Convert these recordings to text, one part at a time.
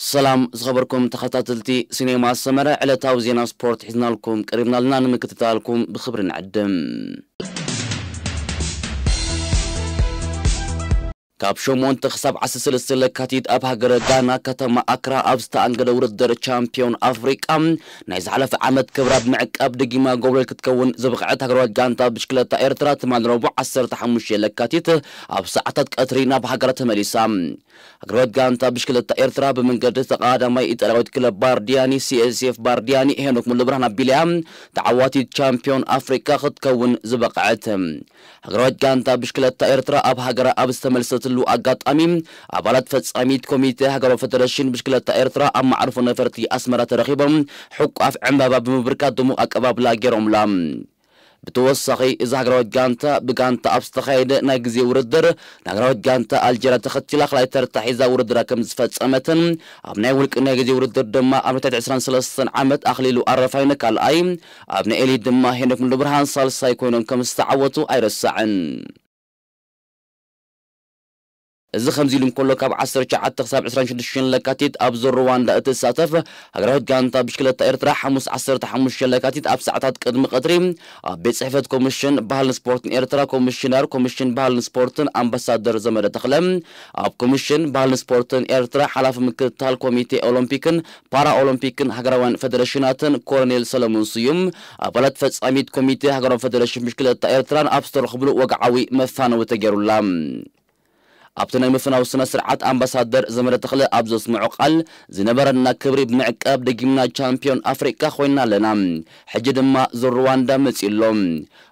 سلام زغبركم تخطاتلتي سينما السمرة على تاوزينا سبورت حزنالكم لكم قريبنا لنا نمكتتالكم بخبر نعدم ካብ ሸሞንተ ክሳብ 16 ለካቲት ኣብ ሃገረ ጋና ከተማ ኣክራ ኣብ ዝተኣንገደ ውድድር ቻምፒዮን ኣፍሪቃ ናይ ዝሓለፈ ዓመት ክብራ ብምዕቃብ ድጊማ ጎብለል ክትከውን ዝብቕዐት ሃገራዊት ጋንታ ብሽክለታ ኤርትራ ትማል ረቡዕ 15 ለካቲት ኣብ ሰዓታት ቀትሪ ናብ ሃገራ ተመሊሳ ሃገራዊት ጋንታ ብሽክለታ ኤርትራ ብመንገዲ ተቃዳማይ ኢጣልያዊት ክለብ ባርዲያኒ ሲኤስኤፍ ባርዲያኒ ሄኖክ ሙሉብርሃን ኣቢልያ ተዓዋቲት ቻምፒዮን ኣፍሪካ ክትከውን ዝበቕዐት ሃገራዊት ጋንታ ብሽክለታ ኤርትራ ኣብ ሃገራ ኣብ ዝተመልሰት تلو أجات أميم أبلت فتس أميت كوميتة هجر فترشين بشكل تأثرة أما عرف نفرتي أسمرة رخيبهم حق أف عم باب مبركة دمو أكباب لا جرم لام بتوسخي إذا جرود جانتا بجانتا أبستخيد نجزي وردر نجرود جانتا الجرا تخطي لخلاي ترتاحي زا وردر كم زفت أمتن أبناء ولك نجزي وردر دما أمتا تعسران سلسن عمت أخلي لو أرفعين كالأيم أبناء إلي دما هناك من لبرهان سلسا يكونون كم استعوتو أي رسعن እዚ ከምዚ ኢሉ እንከሎ ካብ 19 ክሳብ 26 ለካቲት ኣብ ዞ ሩዋንዳ እትሳተፍ ሃገራዊት ጋንታ ብሽክለታ ኤርትራ ሓሙስ 15 ለካቲት ኣብ ሰዓታት ቅድሚ ቀትሪ ኣብ ቤት ፅሕፈት ኮሚሽን ባህልን ስፖርትን ኤርትራ ኮሚሽነር ኮሚሽን ባህልን ስፖርትን ኣምባሳደር ዘመደ ተክለ ኣብ ኮሚሽን ባህልን ስፖርትን ኤርትራ ሓላፊ ምክትታል ኮሚቴ ኦሎምፒክን ፓራ ኦሎምፒክን ሃገራውያን ፌደሬሽናትን ኮሎኔል ሰለሞን ስዩም ኣባላት ፈፃሚት ኮሚቴ ሃገራዊ ፌደሬሽን ብሽክለታ ኤርትራን ኣብ ዝተረኽብሉ ወግዓዊ መፋነዊ ተገይሩላ ابتنا مفنا وسنا سرعات امباسادر زمرة تخلي ابزوس معقل زنبرنا كبري بمعقاب دقيمنا شامبيون افريكا خوينا لنا حج دما زر رواندا مسيلوم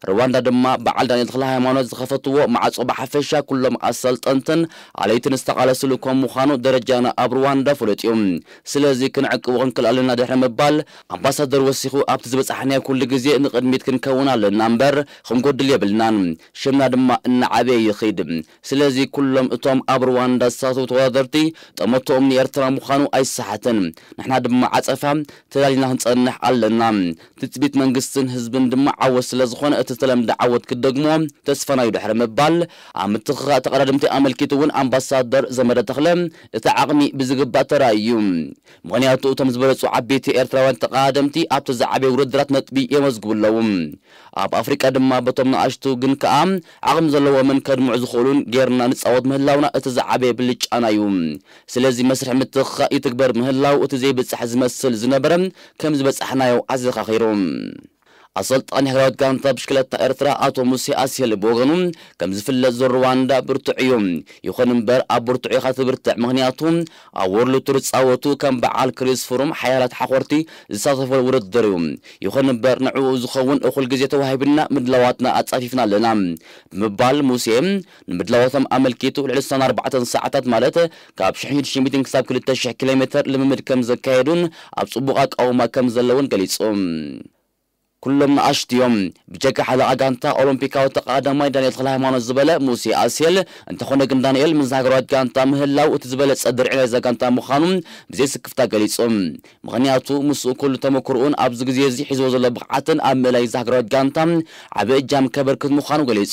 رواندا دما بعال داني تخلي هايمانو زخفتوو مع صوب حفشا كلهم اسلت انتن علي تنستقال سلوكو مخانو درجانا اب رواندا فلتيوم سلازي كن عقو غنكل لنا دحر مبال امباسادر وسيخو ابتزبس احنيا كل قزي ان قدميت كن كونا لنا مبر خمكو دليا شمنا دما ان عبي يخيد سلازي كلهم اتوم ابروان دستاتو تغادرتي تمتوم نيرترا مخانو اي ساحتن نحنا دم عصفا تدالينا هنصنح علنا تثبيت منقستن هزبن دم عوس لزخون اتتلم دعوت كدقمو تسفنا يدحر مبال عم تخغا تقرادمتي امل كيتون امباسادر زمرة تخلم اتعقمي بزقبات رايوم مغني اتو اتوم زبرسو عبيتي ايرترا وان تقادمتي ابتز عبي وردرات نتبي يمزقو اللوم اب افريكا دم بطم نعشتو جنك ام عقم زلو من كرمو عزخولون غيرنا نتصاوض مهلا مهلاونا اتزا عبي بلتش انايوم سلازي مسرح متخا يتكبر مهلاو اتزي بسح زمسل زنبرم كمز بسحنايو عزيخا خيروم أصلت أن هرات كان تبشكلة إرترا أتو مسي آسيا لبوغنم كم زفل زرواندا برتعيوم يخنم بر أبرتعي خاطر برتع مهنياتهم أورلو ترتس أوتو كم بعال كريس فروم حيالات حقورتي زصاف الورد دريوم يخنم بر نعو زخون أخل جزية وهايبنا مدلواتنا أتصافيفنا لنا مبال موسيم مدلواتهم أملكيتو لعلسان أربعة ساعات مالته كاب شحن شميتين كساب كل تشح كيلومتر لممد كم زكايدون أبصبوقات أو ما كم زلون قليصهم ኩሎም ንኣሽት እዮም ብጀጋ ሓደ ጋንታ ኦሎምፒካዊ ተቃዳማይ ዳንኤል ተክለ ሃይማኖት ዝበለ ሙሴ ኣሴል እንተኾነ ግን ዳንኤል ምስ ሃገራት ጋንታ ምህላው እቲ ዝበለፀ ድርዒ ናይዛ ጋንታ ምዃኑ ብዘይ ስክፍታ ገሊጹ ምክንያቱ ምስኡ ኩሉ ተመክርኡን ኣብዚ ግዜ እዚ ሒዝቦ ዘሎ ብቕዓትን ኣብ ምእላይ ዝሃገራት ጋንታ ዓብ እጃም ከበርክት ምዃኑ ገሊጹ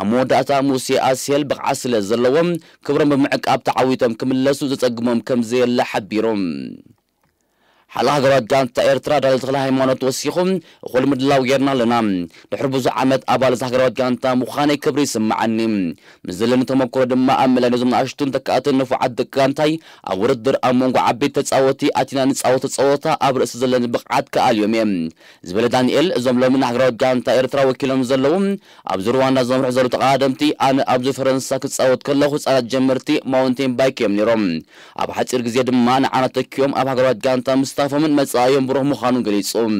ኣብ መወዳእታ ሙሴ ኣስየል ብቕዓት ስለ ዘለዎም ክብሮም ብምዕቃብ ተዓዊቶም ክምለሱ ዘፀግሞም ከም ሓቢሮም ሓላ ሃገር ጋንታ ኤርትራ ዳለ ተክለ ሃይማኖት ወሲኹ እኹል ምድላው ጌርና ኣለና ድሕሪ ብዙሕ ዓመት ኣባል እዛ ሃገራዊት ጋንታ ምዃነይ ክብሪ ይስምዓኒ ምስ ተመክሮ ድማ ኣብ ምላይ ነዞም ንኣሽቱን ተካኣትን ንፉዓት ደቂ ጋንታይ ኣብ ውርድር ኣብ መንጎ ዓበይት ተፃወቲ ኣቲና ንፃወተ ፀወታ ኣብ ርእሲ ዘለኒ ብቕዓት ከኣልዮም እየ ዝበለ ዳንኤል እዞም ሎሚ ንሃገራዊት ጋንታ ኤርትራ ወኪሎም ዘለዉ ኣብዚ ሩዋንዳ ዘምርሑ ዘሎ ተቃዳደምቲ ኣነ ኣብዚ ፈረንሳ ክፃወት ከለኹ ህፃናት ጀመርቲ ማውንቴን ባይክ እዮም ነይሮም ኣብ ሓፂር ግዜ ድማ ንዓና ተኪኦም ኣብ ሃገራት ጋንታ ምስ مستفهمن مصايم بره مخانو غليصوم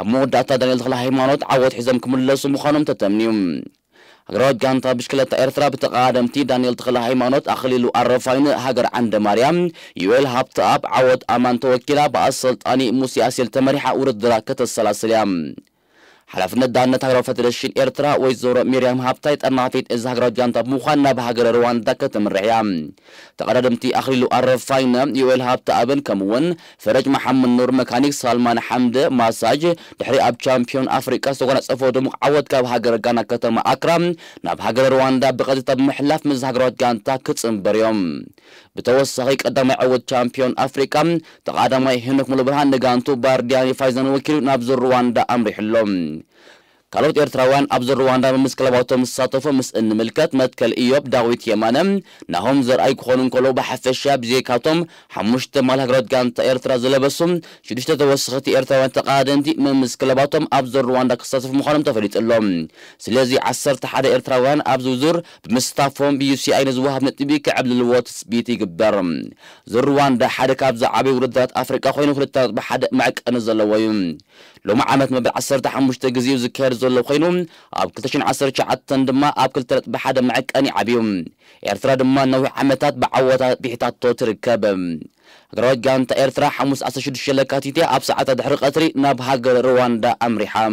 امو داتا دانيل خلا هيمانوت عوض حزم كملصو مخانوم تتمنيوم اغراد غانتا بشكل ارثرا بتقادم تي دانيل خلا هيمانوت اخليلو عرفاين هاجر عند مريم يويل هابت اب عوض امان توكيلا باسلطاني موسياسيل تمرحه ورد دراكه السلاسليام حلفنا دانة تغرى فترشين إرترا ويزور مريم هابتايت النافيت إز هغرى جانتا موخانا بهاغرى رواندا كتم الرعيام تغرى دمتي أخري لو أرف فاينا يويل هابتا أبن كمون فرج محمد نور مكانيك سالمان حمد ماساج دحري أب شامبيون أفريقا سوغانا سفو دمو عودكا بهاغرى جانا كتم أكرام نابهاغرى رواندا بغزة محلف مز هغرى جانتا كتم بريوم بتوسخيك قدام عود شامبيون أفريقا تغادم هنوك ملبرهان نغانتو بارديان فايزان وكيلو نابزر رواندا أمري حلوم Mm. كالوت إيرتراوان أبزر رواندا مس كلاباتهم الساتوفة مس إن ملكات متكل إيوب داويت يمانم نهم زر أي كخونن كلو بحفة الشاب زي كاتهم حمشت مال هجرات جانت إيرترا زلبسهم شدشت توسخت إيرتراوان تقادنتي من مس كلاباتهم أبزر رواندا كساتوف مخانم تفريت اللهم سلازي عصر حدا إيرتراوان أبزو زر بمستافهم بيو سي أين زواهب نتبي كعبد الواتس بيتي جبر زر رواندا حدا كابز عبي وردات أفريقيا خوين وخلتات بحدا معك أنزل ويم لوم عامت مبل عصر تحم مشتجزي وذكر زلوا خينهم أب كلتشين عصر شعتن دما أب كلت بحدا معك أني عبيهم إرثرا دما نوع عامتات بعوضة بحتى توتر كابم قرأت جانت إرثرا حمص عصر شد الشلكاتي تي أب ساعة دحرق أتري نبها جر رواندا أمريحام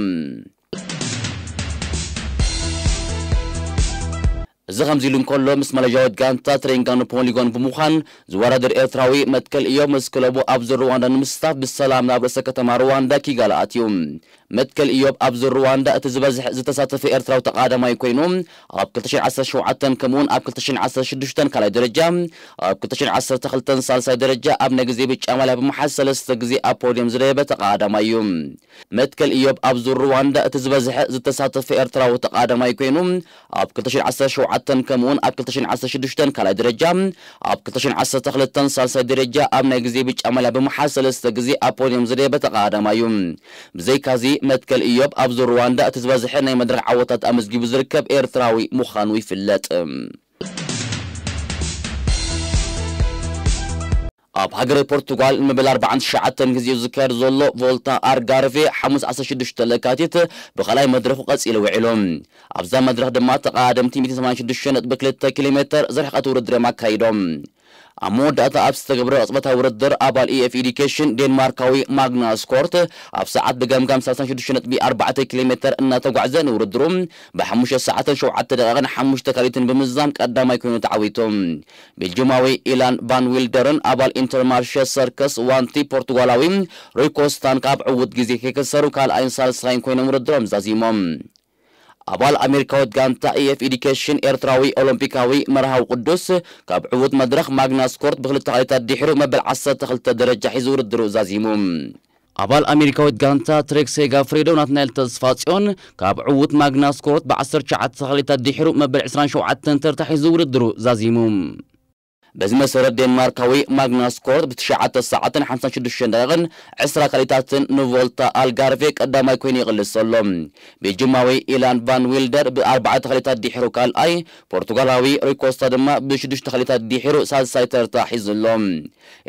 እዚ ከምዚ ኢሉ እንከሎ ምስ መለጃወት ጋንታ ትሬንጋኑ ፖሊጎን ብምዃን ዝወረድር ኤርትራዊ መትከል እዮም ምስ ክለቡ ኣብ ዘሎ ሩዋንዳ ንምስታፍ ብሰላም ናብ ርእሰ ከተማ ሩዋንዳ ኪጋላ ኣትዩ መትከል ኢዮብ ኣብ ዙር ሩዋንዳ እቲ ዝበዝሕ ዝተሳተፈ ኤርትራዊ ተቓዳማይ ኮይኑ ኣብ 217 ከምኡውን ኣብ 216 ካልኣይ ደረጃ ኣብ 212 ሳልሳይ ደረጃ ኣብ ናይ ግዜ ብጫ ማልያ ብምሓዝ ሰለስተ ግዜ ኣብ ፖዲየም ዝደየበ ተቓዳማይ እዩ መትከል ኢዮብ ኣብ ዙር ሩዋንዳ እቲ ዝበዝሐ ዝተሳተፈ ኤርትራዊ ተቓዳማይ ኮይኑ ኣብ 217 ከምኡውን ኣብ 216 ካልኣይ ደረጃ ኣብ 212 ሳልሳይ ደረጃ ኣብ ናይ ግዜ ብጫ ማልያ ብምሓዝ ሰለስተ ግዜ ኣብ ፖዲየም ዝደየበ ተቓዳማይ እዩ ብዘይካዚ መትከል እዮም ኣብ ዞ ሩዋንዳ እቲ ዝበዝሐ ናይ መድረክ ዓወታት ኣመስጊቡ ዝርከብ ኤርትራዊ ምዃኑ ይፍለጥ ኣብ ሃገረ ፖርቱጋል ንመበል 49 ግዜኡ ዝካየድ ዘሎ ቮልታ ኣርጋርቬ ሓሙስ 16 ለካቲት ብኻልኣይ መድረኹ ቀፂሉ ውዒሎም ኣብዛ መድረኽ ድማ ተቃደምቲ 186.2 ኪሎ ሜትር ዝርሕቐት ውድድር የማካይዶም ammoo da'ata ኣብ ዝተገብረ atsbata ውድድር ኣባል ኢኤፍ ኢዲኬሽን ዴንማርካዊ ማግናስ ኮርት ኣብ ሰዓት ብገምጋም 36.4 ኪሎ ሜትር እናተጓዕዘ ንውድድሩ ብ5 ሰዓትን 7 ደቂቕን 5 ካሊትን ብምዛም ቀዳማይ ኮይኑ ተዓዊቱ ቤልጅማዊ ኢላን ቫን ዊልደርን ኣባል ኢንተርማርሸ ሰርከስ ዋንቲ ፖርቱጋላዊ ሮይኮስታን ካብ ዕውት ግዜ ከይከሰሩ ካልኣይን ሳልሳይን ኮይኖም ውድድሮም ዛዚሞም أبال أمريكا ودقانتا إيف إديكيشن إرتراوي أولمبيكاوي مرها وقدوس كاب عود مدرخ ماغناس كورت بخلت عيطات ديحرو مبل عصا تخلت درجة حزور الدرو زازيموم ኣባል ኣሜሪካዊት ጋንታ ትሬክ ሴጋ ፍሬዶ ናትናኤል ተስፋ ጽዮን ካብ ዕውት ማግናስኮርት ብ19 ተኽሊታት ዲሕሩ መበል 27 ተርታሒዙ ውድድሩ بزي مسرد دنماركاوي ماغناس كورد بتشعة الساعة حمسان شدشن دقن عسرة كاليتات نوفولتا الغارفيك قدامي كوين يغلص اللهم بجماوي إيلان فان ويلدر بأربعة خليتات ديحيرو كالأي برتغالاوي ريكوستا دما بشدش خليتات ديحيرو ساد سايتر تاحيز اللهم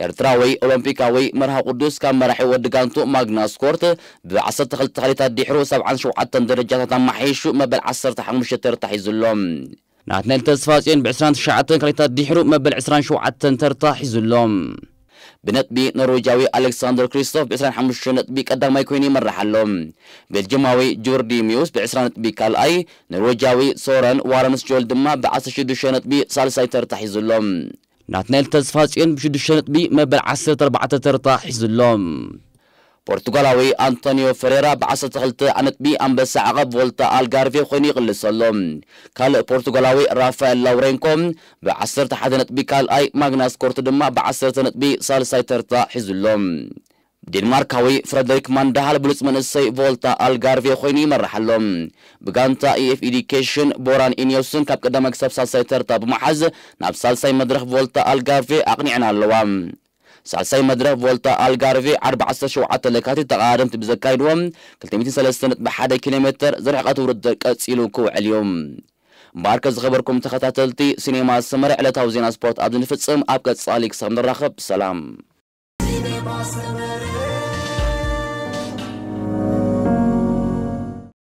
إرتراوي أولمبيكاوي مرها قدوس كان مرحي ودقانتو ماغناس كورد بعصر خليتات ديحيرو سبعان شوعة درجات تمحيشو مبل عصر تحمش ترتاحيز اللهم ناتنال تسفاسين بعسران تشعاتن كاليتا ديحرو مبل عسران شوعاتن ترتاحي زلوم بنتبي نروجاوي ألكسندر كريستوف بعسران حمشو نتبي قدام ما يكويني مرحلوم بالجماوي جوردي ميوس بعسران نتبي كالأي نروجاوي سوران وارمس جول دما بعسش دوشو نتبي سالساي ترتاحي زلوم ناتنال تسفاسين بشدوشو نتبي مبل عسر تربعة ترتاحي زلوم بورتغالاوي أنطونيو فيريرا بعصا تغلط عنت بي أنبس عقب فولتا ألغارفي خوني غلصلو كال بورتغالاوي رافائيل لورينكو بعصر تحدنت بي كال أي ماغناس كورت دما بعصر تنت بي سالساي ترتا حزلو دنماركاوي فريدريك ماندهال بلوس من منسي فولتا الغارفي خويني مرحلهم بغانتا اي اف ايديكيشن بوران انيوسن كاب قدامك سبسال سيتر تاب محز نابسال سي مدرخ فولتا الغارفي اقنعنا اللوام سعسي مدرف فولتا الغارفي 14 تلكات تقارن تبزكاي دوم 303 نطب 1 كيلومتر زرع قطور الدقات سيلوكو اليوم مركز خبركم تخطاتلتي سينما السمر على توزينا سبورت ابن فتصم ابقى تصاليك سامدر رخب سلام سينما سمر